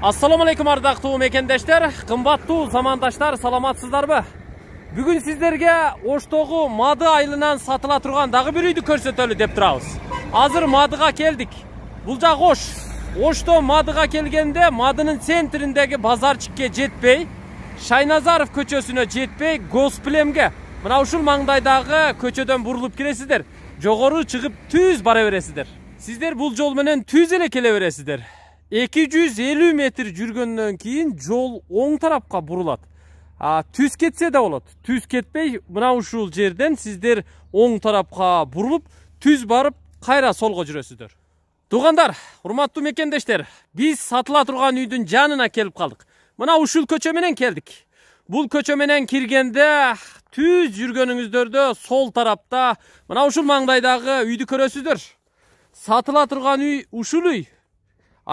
Ассаламу алейкум ардақты мекендештер, қымбаттуу замандаштар, саламатсыздарбы? Бүгін сіздерге Оштоғы Мады айылынан сатыла тұрған дағы бір үйді өлі деп тұрауыз. Азыр Мадыға келдік. Бұл жақ Ош. Ошто Мадыға келгенде Мадының центріндегі базарчикке жетпей, Шайназаров көчесіне жетпей, Госплемге, мына ушул маңдайдағы көчеден бурулуп келесіздер. Жогору чыгып түз бара Сіздер бұл жол түз келе 250 метр жүргеннен кейін жол оң тарапқа бұрылады а, түз кетсе де болады түз кетпей мына ушул жерден сіздер оң тарапқа бұрылып түз барып қайра солға жүресіздер туғандар құрметті мекендештер біз сатыла тұрған үйдің жанына келіп қалдық. мына ушул көчө келдік. Бұл бул кіргенде түз жүргөнүңүздөрдө сол тарапта мына ушул маңдайдағы үйді көресіздер. сатыла тұрған үй ушул үй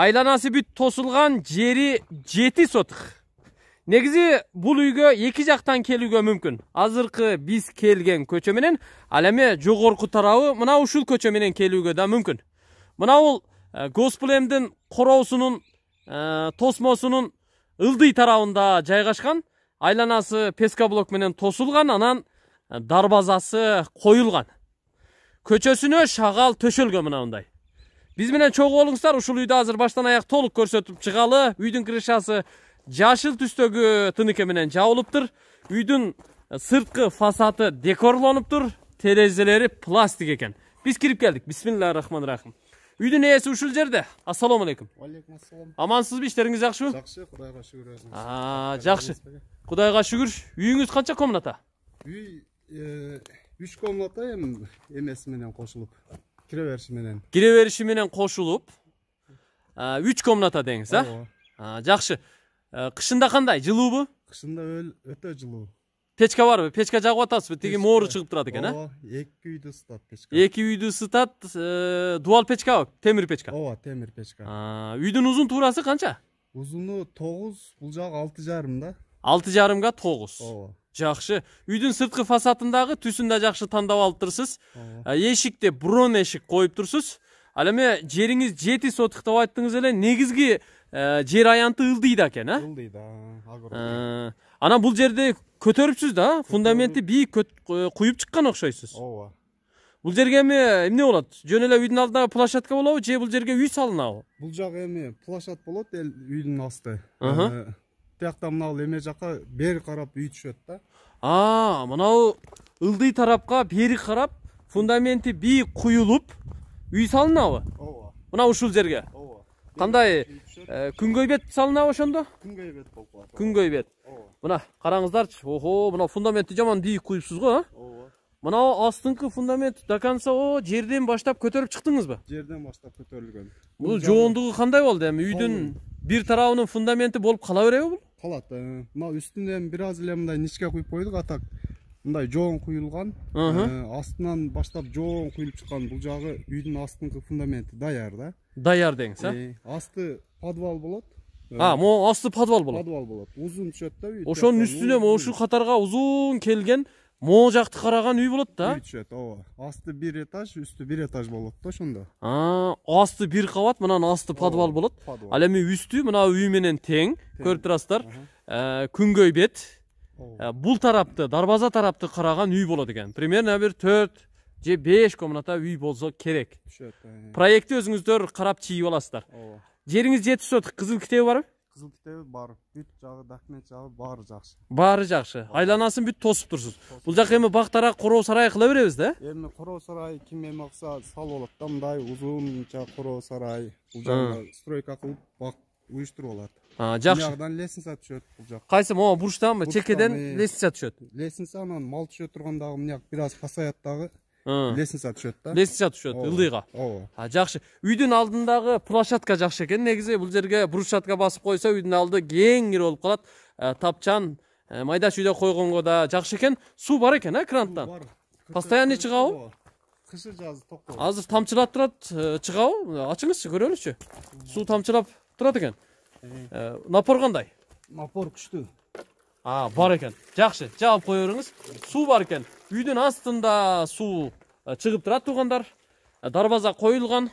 айланасы бүт тосылған жері жеті сотық Негізі бұл үйге екі жақтан келуге мүмкін. азыркы біз келген көчө менен ал эми жогорку тарабы мына ушул көчө менен келүүгө да мүмкүн мына бул госплемдин короосунун тосмосунун ылдый тарабында жайгашкан айланасы пескоблок менен тосулган анан дарбазасы коюлган көчөсүнө шагал төшөлгөн мына мындай менен чогуу болуңуздар ушул үйдү азыр баштан аяк толук көрсөтүп чыгалы үйдүн крышасы жашыл түстөгү тыныке менен жабылыптыр үйдүн сырткы фасаты декорлонуптур терезелери пластик экен биз кирип келдик бисмилля рахмани рахим үйдүн ээси ушул жерде ассалому алейкум алейкум ассалам амансызбы иштериңиз жакшыбы жакшы кудайга шүгүр өзүңүз жакшы кудайга шүгүр үйүңүз канча комната үй э, үч комната эми эмеси менен кошулуп кире бериши менен кире бериши менен кошулуп үч комната деңиз а ооба жакшы кышында кандай жылуубу кышында өтө жылуу печка барбы печка жагып атасызбы тиги моору чыгып турат экен э ооба эки үйдү ысытат печка эки үйдү ысытат дубал печкабы темир печка ооба темир печка үйдүн узун туурасы канча узуну тогуз бул жагы алты жарым да алты жарымга тогуз ооба жакшы үйдүн сырткы фасадындагы түсүн да жакшы тандап алыптырсыз эшикте ә, брон эшик коюп турсуз ал эми жериңиз жети сотых деп айттыңыз эле негизги ә, жер аянты ылдый ә? да экен э ылдый да анан бул жерде көтөрүпсүз да фундаменти бийик куюп чыккан окшойсуз ооба бул жерге эми эмне болот жөн эле үйдүн алдындагы площадка болобу же бул жерге үй салынабы бул жак эми площад болот эл үйдүн асты тияқта мынау эме жаққа бері қарап үй түшөт да а мынау ылдый тарапқа бері қарап фундаменти биік құйылып үй салынабы ооба э, мына ушул жерге ооба кандай күнгөй бет салынабы ошондо күнгөй бет болуп калат күнгөй бет ооба мына караңыздарчы охо мына фундаментти жаман бийик куюпсуз го э ооба мынау астыңкы фундамент до конца о жерден баштап көтөрүп чыктыңызбы жерден баштап көтөрүлгөн бул жоондугу кандай болду эми үйдүн бир тарабынын фундаменти болуп кала береби бул қалады э, мына үстінен біраз эле мындай ничка куюп койдук а так мындай жоон куюлган э, астынан баштап жоон куюлуп чыккан бул жагы үйдүн астыңғы фундаменти даяр да даяр деңиз э асты подвал болот э, а могу асты подвал болот подвал болот узун түшөт да үй ошонун үстүнө ушул катарга узун келген моо жакты караган үй болот да үй түшөт ооба асты бир этаж үстү бир этаж болот да ошондо асты бир кабат мынанын асты подвал болот ал эми үстү мына үй менен тең көрүп турасыздар ә, күнгөй бет ә, бул тарапты дарбаза тарапты караган үй болот экен примерно бир төрт же беш комната үй болсо керек түшөт проектти өзүңүздөр карап чийип аласыздар жериңиз жети сотық кызыл китеби барбы қызыл кітабы бар бүт жағы документ жағы бары жақсы бары жақсы айланасын бүт тосып тұрсыз бұл жақ эми бақтара короо сарайы кыла беребиз да эми короо сарай ким эми кылса салып алат да мындай узунча короо сарай бұл жагына стройка кылып бак уюштуруп алат жакшы жагынан лестница түшөт бул жак кайсы могу бурчтанбы чекеден лестница түшөт лестница анан мал түшө турган дагы мынаяк бир аз лестница түшөт да лестница түшөт ылдыйга ооба жакшы үйдүн алдындагы площадка жакшы экен негизи бул жерге брусчатка басып койсо үйдүн алды кеңири болуп калат ә, тапчан ә, майда чүйдө койгонго да жакшы экен суу бар экен э ә, крандан бар постоянный чыгабы кышы жазы токтоп азыр тамчылап турат чыгабы ачыңызчы көрөлүчү суу тамчылап турат экен напор кандай напор күчтүү а бар екен жақсы жауап қоя беріңіз су бар екен үйдің астында су шығып тұрады туғандар дарбаза қойылған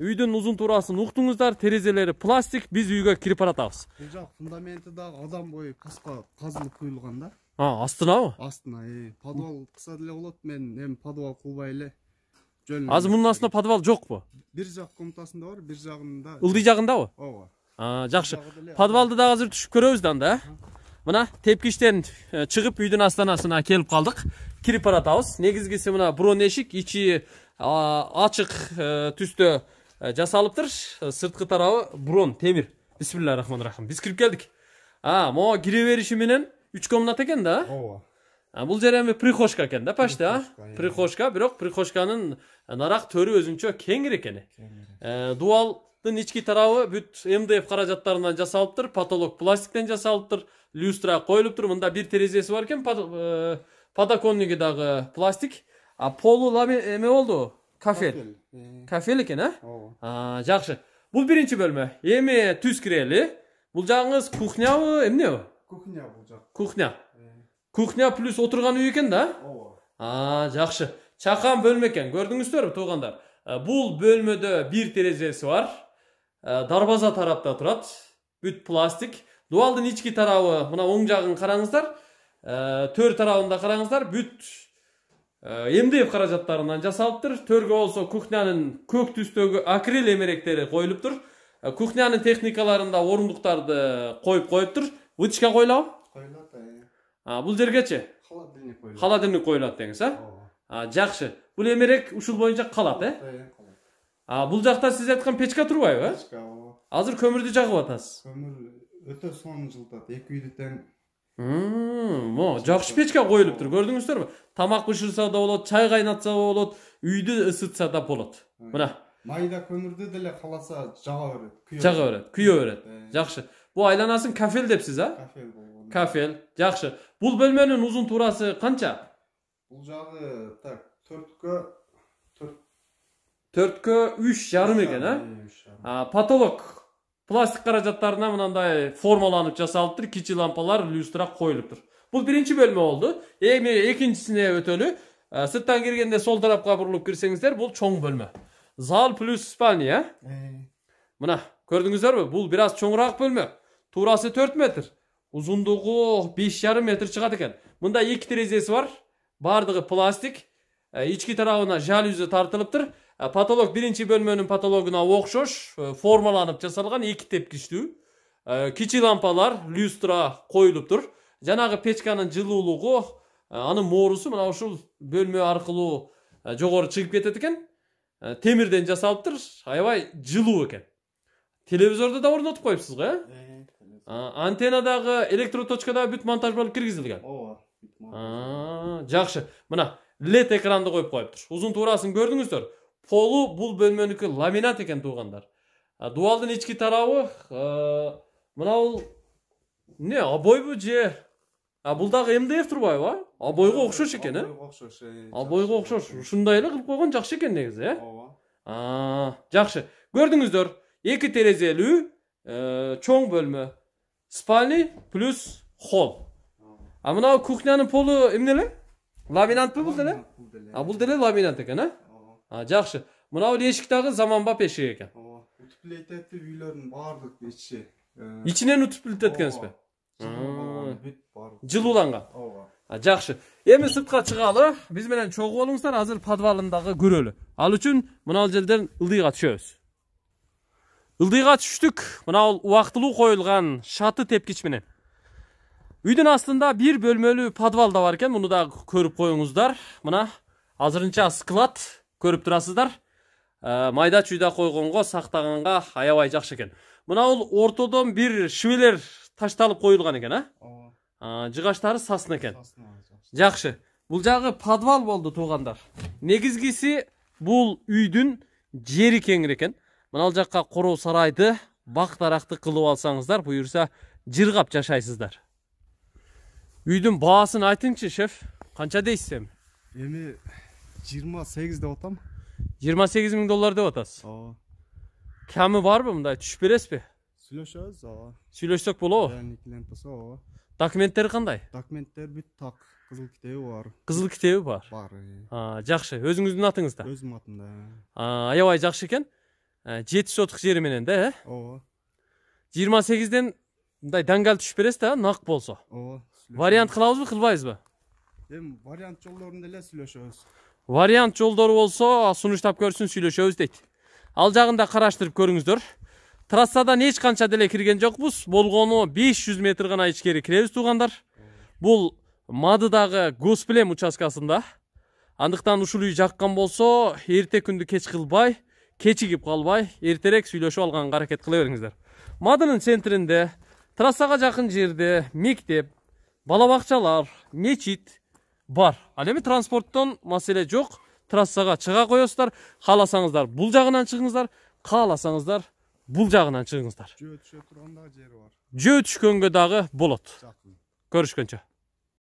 үйдің ұзын турасын ұқтыңыздар терезелері пластик біз үйге кіріп баратабыз бұл жақ фундаменті дағы адам бойы қысқа қазылып құйылған да а астына астына е подвал қылса деле болады мен эми подвал кылбай эле жөн азыр мунун астында подвал жокпу бир жак комнатасында бар бир жагында ылдый жагындабы ооба жакшы подвалды дагы азыр түшүп көрөбүз да анда мына тепкичтен чыгып үйдүн астанасына келип калдык кирип баратабыз негизгиси мына брон эшик ичи ачык түстө жасалыптыр сырткы тарабы брон темир бисмилля рахман рахим биз кирип келдик а могу кире бериши менен үч комната экен да ооба бул жер эми прихожка экен да почти а прихожка иә. бирок прихожканын нарак төрү өзүнчө кеңири экен дуал ички тарабы бүт мдф қаражаттарынан жасалыптыр потолок пластиктен жасалыптыр люстра коюлуптур Мұнда бір терезесі бар экен э, подоконниги дағы пластик а полу эме э, олды? кафель кафель экен э ооба жакшы бул биринчи бөлмө эми түз кирели кухня жагыңыз кухнябы эмнеби кухня бул жак кухня э. кухня плюс отырған үй экен да А, жакшы чакан бөлмө экен көрдүңүздөр туугандар бул бөлмөдө бир терезеси бар дарбаза тарапта тұрады бүт пластик дуалдың ички тарабы мына оң жағын қараңыздар төр тарабында қараңыздар бүт мдф қаражаттарынан жасалып тұр Төргі болсо кухняның көк түстөгү акрил эмеректери коюлуп тұр. кухнянын техникаларында орындықтарды коюп коюптур тұр коюлабы коюлат бул жергечи холодильник коюлат холодильник коюлат деңиз а жакшы бул эмерек ушул боюнча калат э а бул жакта сиз айткан печка турбайбы э печка ооба азыр көмүрдү жагып атасыз көмүр өтө сонун жылытат эки үйдү тең могу жакшы печка коюлуптур көрдүңүздөрбү тамак бышырса да болот чай кайнатса да болот үйдү ысытса да болот мына майда көмүрдү деле кааласа жага берет жага берет күйө берет жакшы бул айланасын кафель депсиз а кафел болгон кафел жакшы бул бөлмөнүн узун туурасы канча бул жагы так төрткө төрткө үч жарым экен а потолок пластик каражаттарына мынандай формаланып жасалыптыр кичи лампалар люстра коюлуптур бул биринчи бөлмө болду эми экинчисине өтөлү ә, сырттан киргенде сол тарапка бурулуп кирсеңиздер бул чоң бөлмө зал плюс спальня мына көрдүңүздөрбү бул бир аз чоңураак бөлмө туурасы төрт метр узундугу беш жарым метр чыгат экен мында эки терезеси бар баардыгы пластик ә, ички тарабына жалюзи тартылыптыр Патолог биринчи бөлмөнүн патологуна окшош формаланып жасалган эки тепкичтүү кичи лампалар люстра коюлуптур жанагы печканын жылуулугу э, анын моорусу мына ушул бөлмө аркылуу э, жогору чыгып кетет экен э, темирден жасалыптыр аябай жылуу экен телевизорду да орнотуп коюпсуз го э антеннадагы электроточкада бүт монтаж болуп киргизилген ооба жакшы мына лед экранды коюп коюптур узун туурасын көрдүңүздөр полу бул бөлмөнүкү ламинат экен туугандар дубалдын ички тарабы бул эмне обойбу же бул дагы мдф турбайбы а обойго окшош экен э окшош обойго э, окшош ушундай эле кылып койгон жакшы экен негизи э ооба жакшы көрдүңүздөр эки терезелүү э, чоң бөлмө спальный плюс холл а мына кухнянын полу эмне эле па бул деле а бул деле ламинат экен э жақсы мынау дагы заманбап эшик экен. Ооба. екен этип үйлөрдүн баардык ә, ичи ичинен утуплететкенсиз бе бүт баардык жылууланган ооба жакшы эми сыртка чыгалы биз менен чогуу болуңуздар азыр подвалындагы көрөлү ал үчүн мынау жерден ылдыйга түшөбүз ылдыйга түштүк Мынау убактылуу коюлган шаты тепкич менен үйдүн астында бир бөлмөлүү подвал да бар экен муну дагы көрүп коюңуздар мына азырынча склад көріп тұрасыздар э, майда чүйдө койгонго сактаганга аябай жакшы экен мына бул ортодон бир шибелер ташталып қойылған экен а жыгачтары сасна экен жакшы бул жагы подвал болду туугандар негизгиси бул үйдүн жери кеңири экен мынау жаққа короо сарайды бак даракты кылып алсаңыздар буюрса жырғап жашайсыздар үйдің баасын айтыншы шеф канча дейсиз эми жиырма сегиз деп атам жыйырма сегиз миң доллар деп атасыз ооба кәмі барбы мындай түшіп бересизби бе сүйлөшөбүз ооба сүйлөшсөк болобу клиент болсо ооба документтери кандай документтери бүт так кызыл китеби бар кызыл китеби бар бар жакшы өзүңүздүн атыңызда өзүмдүн атымда аябай жакшы экен жети сотук жери менен да э ооба жыйырма сегизден мындай даңгал түшүп бересиз да нак болсо ооба вариант кылабызбы кылбайбызбы эми вариант жолдорунда эле сүйлөшөбүз вариант жолдору болсо сунуштап көрсүн сүйлөшөбүз дейт ал жагын да караштырып көрүңүздөр трассадан эч канча деле кирген жокпуз болгону беш жүз метр гана ичкери киребиз туугандар бул мадыдагы госплем участкасында андыктан ушул үй жаккан болсо эрте күндү кеч кылбай кечигип калбай эртерээк сүйлөшүп алганга аракет кыла бериңиздер мадынын центринде трассага жакын жерде мектеп бала бакчалар мечит бар ал эми транспорттон маселе жок трассага чыга коесуздар кааласаңыздар бул жагынан чыгыңыздар кааласаңыздар бул жагынан чыгыңыздар жөө түшө турган дагы жери бар жөө түшкөнгө дагы болот көрүшкөнчө